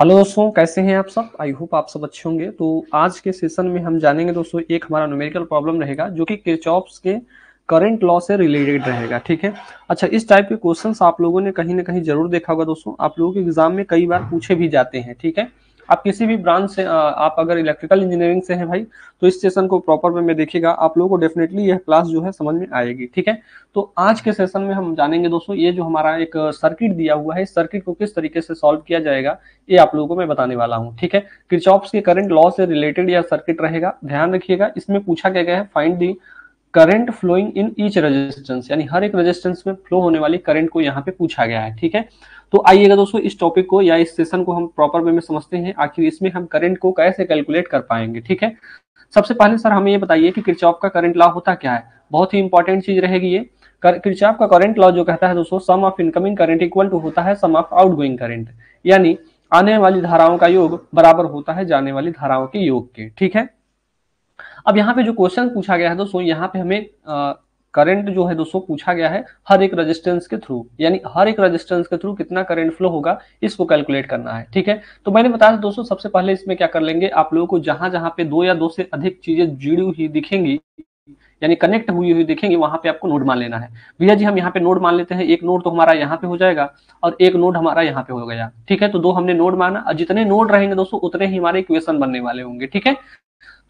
hello दोस्तों कैसे हैं आप सब आई होप आप सब अच्छे होंगे तो आज के सेशन में हम जानेंगे दोस्तों एक हमारा न्यूमेरिकल प्रॉब्लम रहेगा जो कि किचॉप्स के करंट लॉ से रिलेटेड रहेगा ठीक है अच्छा इस टाइप के क्वेश्चंस आप लोगों ने कहीं ना कहीं जरूर देखा होगा दोस्तों आप लोगों के एग्जाम में कई बार पूछे भी जाते हैं ठीक है आप किसी भी ब्रांच से आप अगर इलेक्ट्रिकल इंजीनियरिंग से हैं भाई तो इस सेशन को प्रॉपर वे में देखिएगा आप लोगों को डेफिनेटली यह क्लास जो है समझ में आएगी ठीक है तो आज के सेशन में हम जानेंगे दोस्तों ये जो हमारा एक सर्किट दिया हुआ है इस सर्किट को किस तरीके से सॉल्व किया जाएगा ये आप लोगों को मैं बताने वाला हूँ ठीक है क्रिचॉप्स के करंट लॉ से रिलेटेड यह सर्किट रहेगा ध्यान रखिएगा इसमें पूछा क्या गया है find the current flowing in each resistance यानी हर एक रेजिस्टेंस में फ्लो होने वाली करंट को यहाँ पे पूछा गया है ठीक है तो आइएगा दोस्तों इस टॉपिक को या इस सेशन को हम प्रॉपर वे में समझते हैं आखिर इसमें हम करंट को कैसे कैलकुलेट कर पाएंगे ठीक है सबसे पहले सर हमें ये बताइए कि क्रिचॉप का करंट लॉ होता क्या है बहुत ही इंपॉर्टेंट चीज रहेगी ये क्रिचॉप का करंट लॉ जो कहता है दोस्तों sum of incoming current equal to होता है सम ऑफ गोइंग करंट यानी आने वाली धाराओं का योग बराबर होता है जाने वाली धाराओं के योग के ठीक है अब यहाँ पे जो क्वेश्चन पूछा गया है दोस्तों यहाँ पे हमें करंट जो है दोस्तों पूछा गया है हर एक रेजिस्टेंस के थ्रू यानी हर एक रेजिस्टेंस के थ्रू कितना करंट फ्लो होगा इसको कैलकुलेट करना है ठीक है तो मैंने बताया दोस्तों सबसे पहले इसमें क्या कर लेंगे आप लोगों को जहां जहां पे दो या दो से अधिक चीजें जुड़ी हुई दिखेंगी यानी कनेक्ट हुई हुई दिखेंगी वहां पे आपको नोड मान लेना है भैया जी हम यहाँ पे नोड मान लेते हैं एक नोड तो हमारा यहाँ पे हो जाएगा और एक नोड हमारा यहाँ पे हो गया ठीक है तो दो हमने नोड माना और जितने नोड रहेंगे दोस्तों उतने ही हमारे इक्वेशन बनने वाले होंगे ठीक है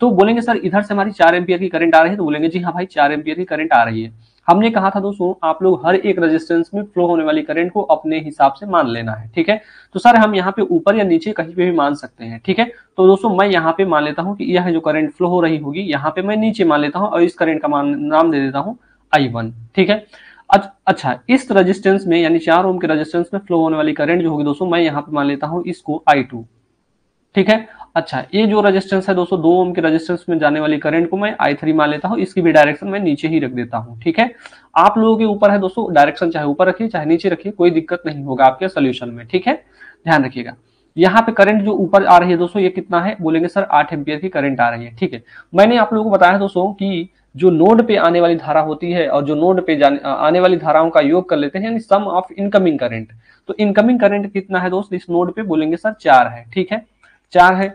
तो बोलेंगे सर इधर से हमारी चार एम्पियर की करंट आ रही है तो बोलेंगे जी हाँ भाई चार एम्पियर की करंट आ रही है हमने कहा था दोस्तों आप लोग हर एक रेजिस्टेंस में फ्लो होने वाली करंट को अपने हिसाब से मान लेना है ठीक है तो सर हम यहाँ पे ऊपर या नीचे कहीं पे भी मान सकते हैं ठीक है तो दोस्तों मैं यहाँ पे मान लेता हूँ कि यह जो करंट फ्लो हो रही होगी यहाँ पे मैं नीचे मान लेता हूँ और इस करंट का मान नाम दे देता हूँ आई ठीक है अच्छा इस रजिस्टेंस में यानी चार ओम के रजिस्टेंस में फ्लो होने वाली करंट जो होगी दोस्तों मैं यहाँ पे मान लेता हूँ इसको आई ठीक है अच्छा ये जो रजिस्टेंस है दोस्तों दो ओम के रेजिस्टेंस में जाने वाली करंट को मैं आई थ्री मान लेता हूँ इसकी भी डायरेक्शन मैं नीचे ही रख देता हूँ ठीक है आप लोगों के ऊपर है दोस्तों डायरेक्शन चाहे ऊपर रखिए चाहे नीचे रखिए कोई दिक्कत नहीं होगा आपके सोल्यूशन में ठीक है ध्यान रखिएगा यहाँ पे करंट जो ऊपर आ रही है दोस्तों ये कितना है बोलेंगे सर आठ एम्पियर की करंट आ रही है ठीक है मैंने आप लोगों को बताया दोस्तों कि जो नोड पे आने वाली धारा होती है और जो नोड पे जाने आने वाली धाराओं का योग कर लेते हैं यानी सम ऑफ इनकमिंग करंट तो इनकमिंग करंट कितना है दोस्त इस नोड पे बोलेंगे सर चार है ठीक है चार है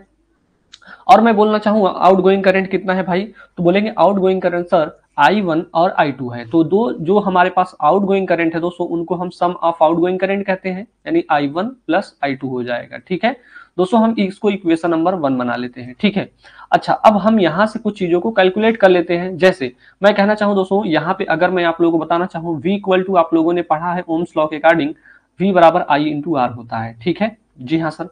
और मैं बोलना चाहूंगा आउट गोइंग करेंट कितना है भाई तो बोलेंगे outgoing current sir I one और आई टू है तो दो जो हमारे पास आउट गोइंग करेंट है दोस्तों उनको हम sum of outgoing current कहते हैं यानी I one plus I two हो जाएगा ठीक है दोस्तों हम इसको इक्वेशन नंबर वन बना लेते हैं ठीक है अच्छा अब हम यहाँ से कुछ चीजों को कैलकुलेट कर लेते हैं जैसे मैं कहना चाहूं दोस्तों यहाँ पे अगर मैं आप लोगों को बताना चाहूँ वी इक्वल टू आप लोगों ने पढ़ा है ओम्स लॉ के अकॉर्डिंग वी बराबर आई इंटू आर होता है ठीक है जी हाँ सर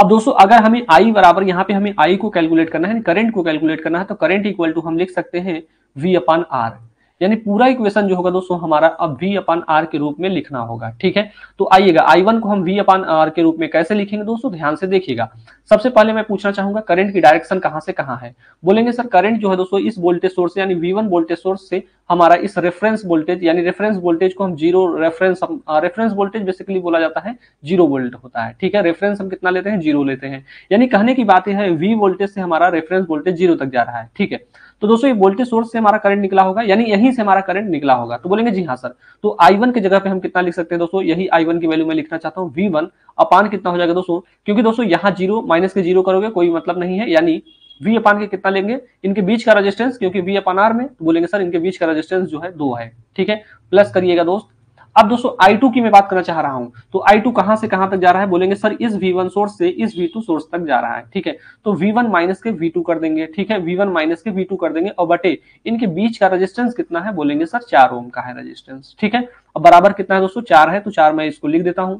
अब दोस्तों अगर हमें आई बराबर यहाँ पे हमें आई को कैलकुलेट करना है करंट को कैलकुलेट करना है तो करंट इक्वल टू हम लिख सकते हैं वी अपान आर यानी पूरा इक्वेशन जो होगा दोस्तों हमारा अब वी अपान आर के रूप में लिखना होगा ठीक है तो आइएगा आई वन को हम वी अपान आर के रूप में कैसे लिखेंगे दोस्तों ध्यान से देखिएगा सबसे पहले मैं पूछना चाहूंगा करंट की डायरेक्शन कहां से कहां है बोलेंगे सर करंट जो है दोस्तों इस वोल्टेज सोर्स यानी वी वोल्टेज सोर्स से हमारा इस रेफरेंस वोल्टेज यानी रेफरेंस वोल्टेज को हम zero reference reference voltage basically बोला जाता है जीरो वोल्ट होता है ठीक है रेफरेंस हम कितना लेते हैं जीरो लेते हैं यानी कहने की बात यह है वी वोल्टेज से हमारा रेफरेंस वोल्टेज जीरो तक जा रहा है ठीक है तो दोस्तों ये वोल्टेज सोर्स से हमारा करंट निकला होगा यानी यहीं से हमारा करंट निकला होगा तो बोलेंगे जी हाँ सर तो आई वन की जगह पे हम कितना लिख सकते हैं दोस्तों यही आई वन की वैल्यू में लिखना चाहता हूँ वी वन अपान कितना हो जाएगा दोस्तों क्योंकि दोस्तों यहाँ जीरो माइनस के जीरो करोगे कोई मतलब नहीं है यानी वी अपान के कितना लेंगे इनके बीच का रजिस्टेंस क्योंकि वी अपान आर में तो बोलेंगे सर इनके बीच का रजिस्टेंस जो है दो है ठीक है प्लस करिएगा दोस्त अब दोस्तों I2 की मैं बात करना चाह रहा हूं तो आई टू कहां से कहां तक जा रहा है बोलेंगे सर इस V1 सोर्स से इस V2 सोर्स तक जा रहा है ठीक है तो V1 माइनस के V2 कर देंगे ठीक है V1 माइनस के V2 कर देंगे और बटे इनके बीच का रजिस्टेंस कितना है बोलेंगे सर चार ओम का है रजिस्टेंस ठीक है अब बराबर कितना है दोस्तों चार है तो चार मैं इसको लिख देता हूं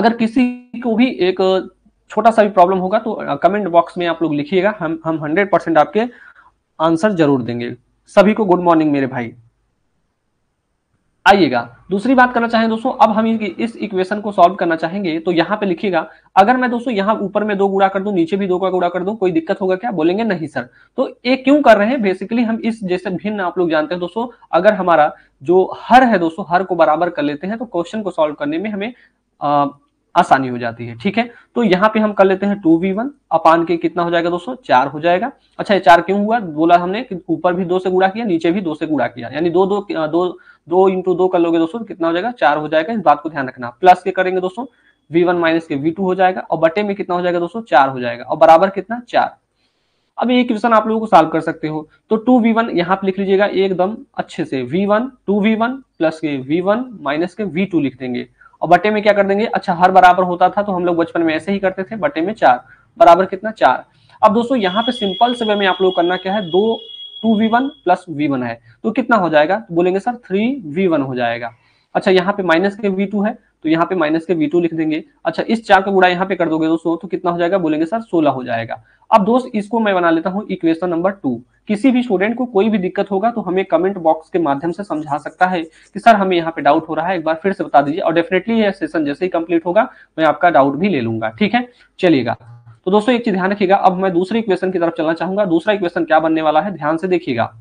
अगर किसी को भी एक छोटा सा भी प्रॉब्लम होगा तो कमेंट बॉक्स में आप लोग लिखिएगा हम हम हंड्रेड आपके आंसर जरूर देंगे सभी को गुड मॉर्निंग मेरे भाई आइएगा दूसरी बात करना चाहें दोस्तों अब हम इस इक्वेशन को सॉल्व करना चाहेंगे तो यहाँ पे लिखिएगा अगर मैं दोस्तों यहाँ ऊपर में दो गुड़ा कर दू नीचे भी दो का गुड़ा कर दू कोई दिक्कत होगा क्या बोलेंगे नहीं सर तो ये क्यों कर रहे हैं बेसिकली हम इस जैसे भिन्न आप लोग जानते हैं दोस्तों अगर हमारा जो हर है दोस्तों हर को बराबर कर लेते हैं तो क्वेश्चन को सॉल्व करने में हमें आसानी हो जाती है ठीक है तो यहाँ पे हम कर लेते हैं टू वी वन अपान के कितना हो जाएगा दोस्तों चार हो जाएगा अच्छा ये चार क्यों हुआ बोला हमने कि ऊपर भी दो से गुड़ा किया नीचे भी दो से गुड़ा किया यानी दो दो दो दो इंटू दो कर लोगे दोस्तों कितना हो जाएगा चार हो जाएगा इस बात को ध्यान रखना प्लस के करेंगे दोस्तों वी वन माइनस के वी टू हो जाएगा और बटे में कितना हो जाएगा दोस्तों चार हो जाएगा और बराबर कितना चार अब ये क्वेश्चन आप लोगों को सॉल्व कर सकते हो तो टू वी वन यहाँ पे लिख लीजिएगा एकदम अच्छे से V one two V one plus के वी वन माइनस के वी टू लिख देंगे और बटे में क्या कर देंगे अच्छा हर बराबर होता था तो हम लोग बचपन में ऐसे ही करते थे बटे में चार बराबर कितना चार अब दोस्तों यहाँ पे सिंपल से वे में आप लोग करना क्या है दो two V one plus V one है तो कितना हो जाएगा तो बोलेंगे सर थ्री वी वन हो जाएगा अच्छा यहाँ पे माइनस के वी टू है तो यहाँ पे माइनस के वी टू लिख देंगे अच्छा इस चार का गुड़ा यहाँ पे कर दोगे दोस्तों तो कितना हो जाएगा बोलेंगे सर सोलह हो जाएगा अब दोस्त इसको मैं बना लेता हूँ इक्वेशन नंबर टू किसी भी स्टूडेंट को कोई भी दिक्कत होगा तो हमें कमेंट बॉक्स के माध्यम से समझा सकता है कि सर हमें यहाँ पे डाउट हो रहा है एक बार फिर से बता दीजिए और डेफिनेटली यह सेशन जैसे ही कंप्लीट होगा मैं आपका डाउट भी ले लूंगा ठीक है चलिएगा तो दोस्तों एक चीज ध्यान रखिएगा अब मैं दूसरे इक्वेशन की तरफ चलना चाहूंगा दूसरा इक्वेशन क्या बनने वाला है ध्यान से देखिएगा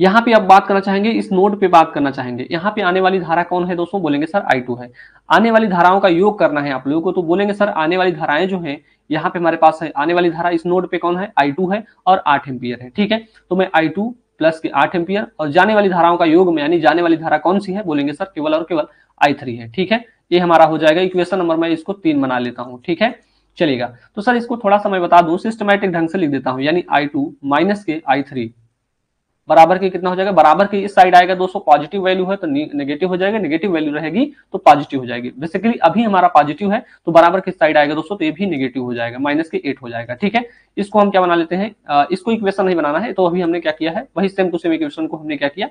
यहाँ पे आप बात करना चाहेंगे इस नोड पे बात करना चाहेंगे यहाँ पे आने वाली धारा कौन है दोस्तों बोलेंगे सर आई टू है आने वाली धाराओं का योग करना है आप लोगों को तो बोलेंगे सर आने वाली धाराएं जो है यहाँ पे हमारे पास है आने वाली धारा इस नोड पे कौन है आई टू है और आठ एम्पियर है ठीक है तो मैं आई टू प्लस के आठ एम्पियर और जाने वाली धाराओं का योग में यानी जाने वाली धारा कौन सी है बोलेंगे सर केवल और केवल आई थ्री है ठीक है ये हमारा हो जाएगा इक्वेशन नंबर मैं इसको तीन बना लेता हूँ ठीक है चलेगा तो सर इसको थोड़ा सा मैं बता दूं सिस्टमैटिक ढंग से लिख देता हूँ यानी आई टू माइनस के आई थ्री बराबर की कितना हो जाएगा बराबर की इस साइड आएगा दोस्तों पॉजिटिव वैल्यू है तो नेगेटिव हो जाएगा नेगेटिव वैल्यू रहेगी तो पॉजिटिव हो जाएगी बेसिकली अभी हमारा पॉजिटिव है तो बराबर की साइड आएगा दोस्तों तो ये भी नेगेटिव हो जाएगा माइनस के एट हो जाएगा ठीक है इसको हम क्या बना लेते हैं इसको इक्वेशन नहीं बनाना है तो अभी हमने क्या किया है वही सेम टू सेम इक्वेशन को हमने क्या किया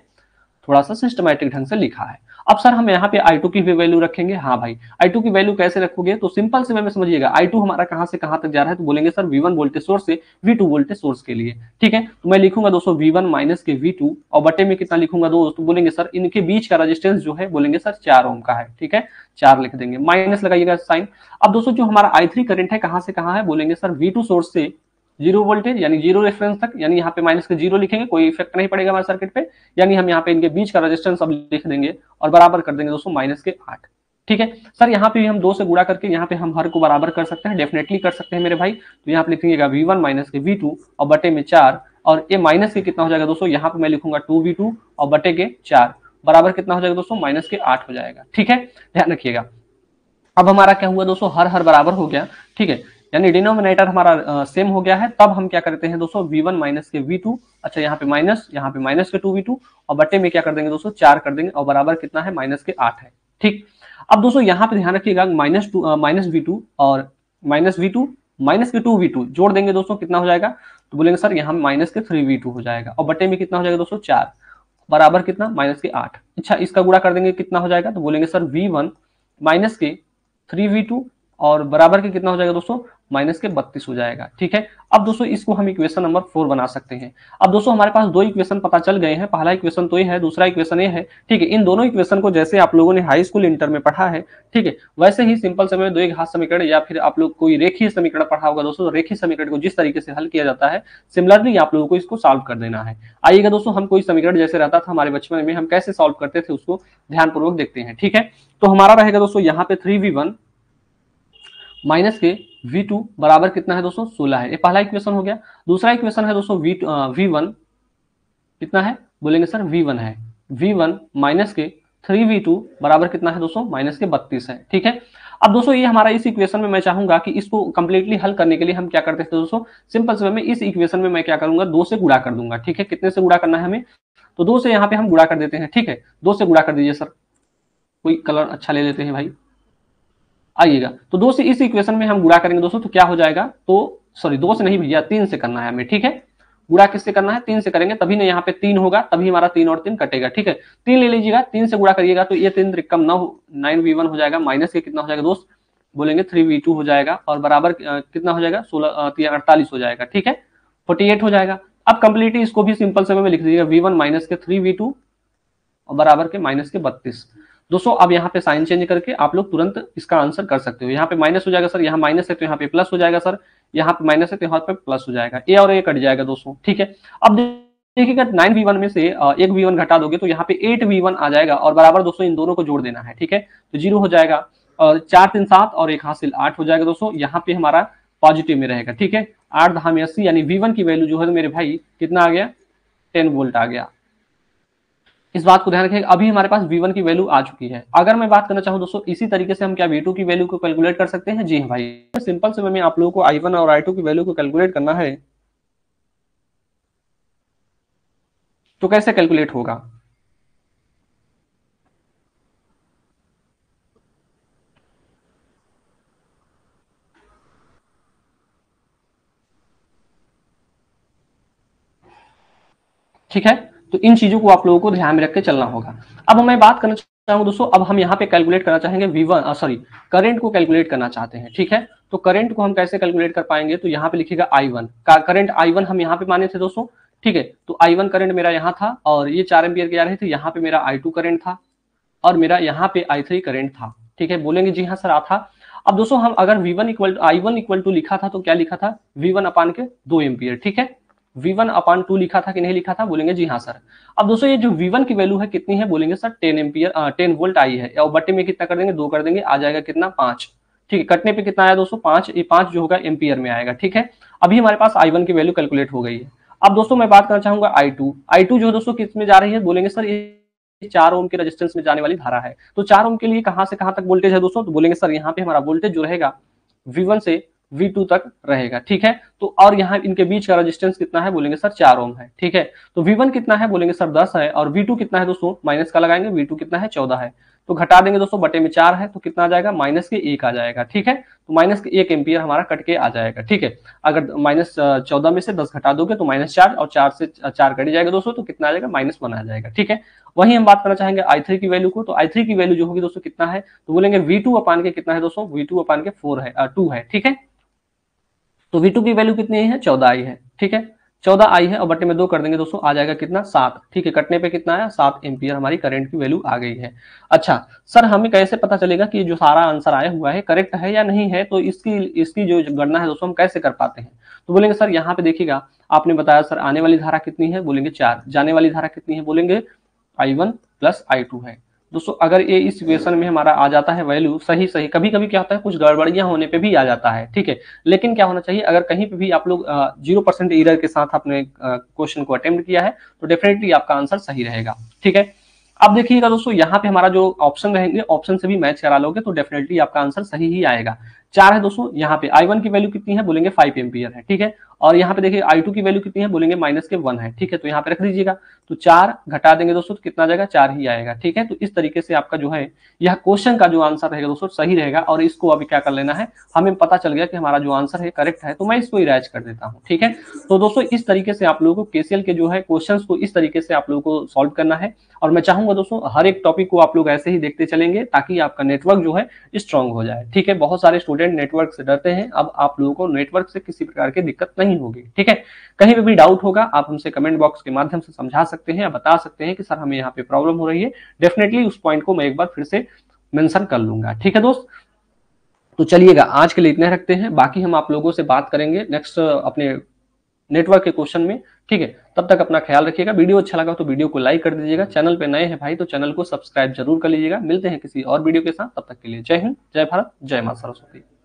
थोड़ा सा सिस्टमैटिक ढंग से लिखा है अब सर हम यहाँ पे I2 की भी वैल्यू रखेंगे हाँ भाई I2 की वैल्यू कैसे रखोगे तो सिंपल से मैं समझिएगा I2 हमारा कहां से कहां तक जा रहा है तो बोलेंगे सर V1 वोल्टेज सोर्स से V2 वोल्टेज सोर्स के लिए ठीक है तो मैं लिखूंगा दोस्तों V1 माइनस के V2 और बटे में कितना लिखूंगा दोस्तों तो बोलेंगे सर इनके बीच का रजिस्टेंस जो है बोलेंगे सर चार ओम का है ठीक है चार लिख देंगे माइनस लगाइएगा साइन अब दोस्तों जो हमारा आई करंट है कहां से कहा है बोलेंगे सर वी सोर्स से जीरो वोल्टेज यानी जीरो रेफरेंस तक यानी यहाँ पे माइनस के जीरो लिखेंगे कोई इफेक्ट नहीं पड़ेगा हमारे सर्किट पे यानी हम यहाँ पे इनके बीच का रजिस्टेंस अब लिख देंगे और बराबर कर देंगे दोस्तों माइनस के आठ ठीक है सर यहाँ पे भी हम दो से गुड़ा करके यहाँ पे हम हर को बराबर कर सकते हैं डेफिनेटली कर सकते हैं मेरे भाई तो यहाँ पे लिखेंगे वी वन माइनस के वी टू और बटे में चार और ए माइनस के कितना हो जाएगा दोस्तों यहाँ पे मैं लिखूंगा टू वी टू और बटे के चार बराबर कितना हो जाएगा दोस्तों माइनस के आठ हो जाएगा ठीक है ध्यान रखिएगा अब हमारा क्या हुआ दोस्तों हर हर बराबर हो गया ठीक है यानी डिनोमिनेटर हमारा सेम हो गया है तब हम क्या करते हैं दोस्तों वी वन माइनस के वी टू अच्छा यहाँ पे माइनस यहाँ पे माइनस के टू वी टू और बटे में क्या कर देंगे दोस्तों चार कर देंगे और बराबर कितना है माइनस के आठ है ठीक अब दोस्तों यहाँ पे ध्यान रखिएगा minus two minus V two और माइनस वी टू माइनस के टू वी टू जोड़ देंगे दोस्तों कितना हो जाएगा तो बोलेंगे सर यहाँ माइनस के थ्री वी टू हो जाएगा और बटे में कितना हो जाएगा दोस्तों चार बराबर कितना माइनस के आठ अच्छा इसका गुड़ा कर देंगे कितना हो जाएगा तो बोलेंगे सर वी वन माइनस के थ्री वी टू और बराबर के कितना हो जाएगा दोस्तों माइनस के बत्तीस हो जाएगा ठीक है अब दोस्तों इसको हम इक्वेशन नंबर फोर बना सकते हैं अब दोस्तों हमारे पास दो इक्वेशन पता चल गए हैं पहला इक्वेशन तो ये है दूसरा इक्वेशन ये है ठीक है इन दोनों इक्वेशन को जैसे आप लोगों ने हाई स्कूल इंटर में पढ़ा है ठीक है वैसे ही सिंपल समय दो एक हाथ समीकरण या फिर आप लोग कोई रेखी समीकरण पढ़ा होगा दोस्तों तो रेखी समीकरण को जिस तरीके से हल किया जाता है सिमिलरली आप लोगों को इसको सॉल्व कर देना है आइएगा दोस्तों हम कोई समीकरण जैसे रहता था हमारे बचपन में हम कैसे सोल्व करते थे उसको ध्यानपूर्वक देखते हैं ठीक है तो हमारा रहेगा दोस्तों यहाँ पे थ्री वी वन माइनस के वी टू बराबर कितना है दोस्तों सोलह है ये पहला इक्वेशन हो गया दूसरा इक्वेशन है दोस्तों वी वन कितना है बोलेंगे सर वी वन है वी वन माइनस के थ्री वी टू बराबर कितना है दोस्तों माइनस के बत्तीस है ठीक है अब दोस्तों ये हमारा इस इक्वेशन में मैं चाहूंगा कि इसको कंप्लीटली हल करने के लिए हम क्या करते थे दोस्तों सिंपल से में इस इक्वेशन में मैं क्या करूंगा दो से गुड़ा कर दूंगा ठीक है कितने से गुड़ा करना है हमें तो दो से यहाँ पे हम गुड़ा कर देते हैं ठीक है दो से गुड़ा कर दीजिए सर कोई कलर अच्छा ले लेते हैं भाई आइएगा तो दो से इस इक्वेशन में हम गुड़ा करेंगे दोस्तों तो क्या हो जाएगा तो सॉरी दो से नहीं भैया तीन से करना है हमें ठीक है गुड़ा किससे करना है तीन से करेंगे तभी ना यहाँ पे तीन होगा तभी हमारा तीन और तीन कटेगा ठीक है तीन ले लीजिएगा तीन से गुड़ा करिएगा तो ये तीन रिकम नौ नाइन वी वन हो जाएगा माइनस के कितना हो जाएगा दोस्त बोलेंगे थ्री वी टू हो जाएगा और बराबर कितना हो जाएगा सोलह अड़तालीस हो जाएगा ठीक है फोर्टी एट हो जाएगा अब कंप्लीटली इसको भी सिंपल समय में लिख दीजिएगा वी वन माइनस के थ्री वी टू और बराबर के माइनस के बत्तीस दोस्तों अब यहाँ पे साइन चेंज करके आप लोग तुरंत इसका आंसर कर सकते हो यहाँ पे माइनस हो जाएगा सर यहाँ माइनस है तो यहाँ पे प्लस हो जाएगा सर यहाँ पे माइनस है तो यहाँ पे प्लस हो जाएगा ए और ए कट जाएगा दोस्तों ठीक है अब देखिएगा नाइन वी वन में से एक वी वन घटा दोगे तो यहाँ पे एट वी वन आ जाएगा और बराबर दोस्तों इन दोनों को जोड़ देना है ठीक है तो जीरो हो जाएगा और चार तीन सात और एक हासिल आठ हो जाएगा दोस्तों यहाँ पे हमारा पॉजिटिव में रहेगा ठीक है आठ धाम अस्सी यानी वी वन की वैल्यू जो है तो मेरे भाई कितना आ गया टेन वोल्ट आ गया इस बात को ध्यान रखें अभी हमारे पास V1 की वैल्यू आ चुकी है अगर मैं बात करना चाहूं दोस्तों इसी तरीके से हम क्या V2 की वैल्यू को कैलकुलेट कर सकते हैं जी हाँ भाई सिंपल से मैं आप लोगों को I1 और I2 की वैल्यू को कैलकुलेट करना है तो कैसे कैलकुलेट होगा ठीक है तो इन चीजों को आप लोगों को ध्यान में रख के चलना होगा अब मैं बात करना चाहूंगा दोस्तों अब हम यहाँ पे कैलकुलेट करना चाहेंगे सॉरी करंट को कैलकुलेट करना चाहते हैं ठीक है तो करंट को हम कैसे कैलकुलेट कर पाएंगे तो यहाँ पे लिखेगा I one current I one हम यहाँ पे माने थे दोस्तों ठीक है तो आई वन करंट मेरा यहाँ था और ये चार एम्पियर के जा रहे थे यहाँ पे मेरा आई टू करेंट था और मेरा यहाँ पे आई थ्री करेंट था ठीक है बोलेंगे जी हाँ सर आ था अब दोस्तों हम अगर V one equal I one equal to लिखा था तो क्या लिखा था वी वन अपान के दो एम्पियर ठीक है v1 अपॉन टू लिखा था कि नहीं लिखा था बोलेंगे जी हाँ सर अब दोस्तों ये जो v1 की वैल्यू है कितनी है बोलेंगे sir 10 ampere ten volt I है और बट्टे में कितना कर देंगे दो कर देंगे आ जाएगा कितना पांच ठीक है कटने पे कितना आया दोस्तों पांच ये पांच जो होगा एम्पियर में आएगा ठीक है अभी हमारे पास आई की वैल्यू कैलकुलेट हो गई है अब दोस्तों मैं बात करना चाहूंगा आई टू जो है दोस्तों किस में जा रही है बोलेंगे सर ये चार ओम के रेजिस्टेंस में जाने वाली धारा है तो चार ओम के लिए कहां से कहां तक वोल्टेज है दोस्तों तो बोलेंगे सर यहाँ पे हमारा वोल्टेज जो रहेगा V1 से V2 तक रहेगा ठीक है तो और यहाँ इनके बीच का रेजिस्टेंस कितना है बोलेंगे सर चार ओम है ठीक है तो वी कितना है बोलेंगे सर दस है और वी कितना है दोस्तों माइनस का लगाएंगे वी कितना है चौदह है तो घटा देंगे दोस्तों बटे में चार है तो कितना आ जाएगा माइनस के एक आ जाएगा ठीक है तो माइनस के एक एम्पियर हमारा कट के आ जाएगा ठीक है अगर माइनस चौदह में से दस घटा दोगे तो माइनस चार और चार से चार कट जाएगा दोस्तों तो कितना आ जाएगा माइनस वन आ जाएगा ठीक है वही हम बात करना चाहेंगे आई थ्री की वैल्यू को तो आई थ्री की वैल्यू जो होगी दोस्तों कितना है तो बोलेंगे वी टू अपान के कितना है दोस्तों वी टू अपान के फोर है टू है ठीक है तो वी टू की वैल्यू कितनी है चौदह आई है ठीक है चौदह आई है और बटे में दो कर देंगे दोस्तों आ जाएगा कितना सात ठीक है कटने पे कितना आया सात एम्पियर हमारी करंट की वैल्यू आ गई है अच्छा सर हमें कैसे पता चलेगा कि जो सारा आंसर आया हुआ है करेक्ट है या नहीं है तो इसकी इसकी जो गणना है दोस्तों हम कैसे कर पाते हैं तो बोलेंगे सर यहाँ पे देखिएगा आपने बताया सर आने वाली धारा कितनी है बोलेंगे चार जाने वाली धारा कितनी है बोलेंगे I one plus I two है दोस्तों अगर ये इस क्वेश्चन में हमारा आ जाता है वैल्यू सही सही कभी कभी क्या होता है कुछ गड़बड़ियां होने पे भी आ जाता है ठीक है लेकिन क्या होना चाहिए अगर कहीं पे भी आप लोग जीरो परसेंट ईरर के साथ आपने क्वेश्चन को अटेम्प्ट किया है तो डेफिनेटली आपका आंसर सही रहेगा ठीक है अब देखिएगा दोस्तों यहाँ पे हमारा जो ऑप्शन रहेंगे ऑप्शन से भी मैच करा लोगे तो डेफिनेटली आपका आंसर सही ही आएगा चार है दोस्तों यहाँ पे आई वन की वैल्यू कितनी है बोलेंगे फाइव एम्पियर है ठीक है और यहाँ पे देखिए आई टू की वैल्यू कितनी है बोलेंगे माइनस के वन है ठीक है तो यहाँ पे रख दीजिएगा तो चार घटा देंगे दोस्तों तो कितना जाएगा चार ही आएगा ठीक है तो इस तरीके से आपका जो है यह क्वेश्चन का जो आंसर रहेगा दोस्तों सही रहेगा और इसको अभी क्या कर लेना है हमें पता चल गया कि हमारा जो आंसर है करेक्ट है तो मैं इसको इराज कर देता हूँ ठीक है तो दोस्तों इस तरीके से आप लोगों को केसीएल के जो है क्वेश्चन को इस तरीके से आप लोगों को सॉल्व करना है और मैं चाहूंगा दोस्तों हर एक टॉपिक को आप लोग ऐसे ही देखते चलेंगे ताकि आपका नेटवर्क जो है स्ट्रांग हो जाए ठीक है बहुत सारे स्टूडेंट स्टूडेंट नेटवर्क से डरते हैं अब आप लोगों को नेटवर्क से किसी प्रकार की दिक्कत नहीं होगी ठीक है कहीं पर भी डाउट होगा आप हमसे कमेंट बॉक्स के माध्यम से समझा सकते हैं या बता सकते हैं कि सर हमें यहाँ पे प्रॉब्लम हो रही है डेफिनेटली उस पॉइंट को मैं एक बार फिर से मैंशन कर लूंगा ठीक है दोस्त तो चलिएगा आज के लिए इतना रखते हैं बाकी हम आप लोगों से बात करेंगे नेक्स्ट अपने नेटवर्क के क्वेश्चन में ठीक है तब तक अपना ख्याल रखिएगा वीडियो अच्छा लगा तो वीडियो को लाइक कर दीजिएगा चैनल पे नए हैं भाई तो चैनल को सब्सक्राइब जरूर कर लीजिएगा मिलते हैं किसी और वीडियो के साथ तब तक के लिए जय हिंद जय भारत जय माँ सरस्वती